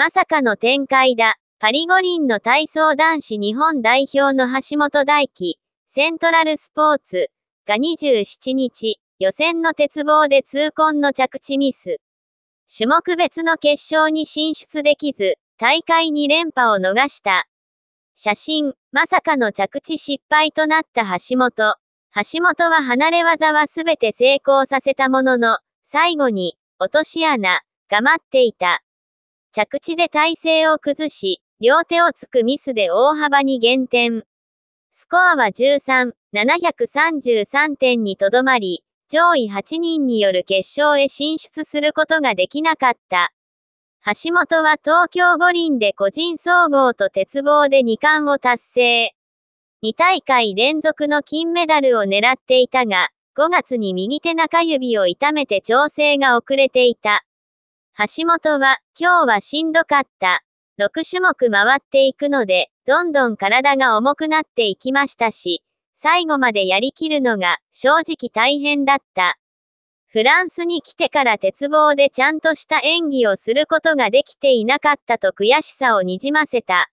まさかの展開だ。パリ五輪の体操男子日本代表の橋本大輝、セントラルスポーツが27日、予選の鉄棒で痛恨の着地ミス。種目別の決勝に進出できず、大会2連覇を逃した。写真、まさかの着地失敗となった橋本。橋本は離れ技はすべて成功させたものの、最後に、落とし穴、が待っていた。着地で体勢を崩し、両手をつくミスで大幅に減点。スコアは13、733点にとどまり、上位8人による決勝へ進出することができなかった。橋本は東京五輪で個人総合と鉄棒で2冠を達成。2大会連続の金メダルを狙っていたが、5月に右手中指を痛めて調整が遅れていた。橋本は、今日はしんどかった。6種目回っていくので、どんどん体が重くなっていきましたし、最後までやりきるのが正直大変だった。フランスに来てから鉄棒でちゃんとした演技をすることができていなかったと悔しさをにじませた。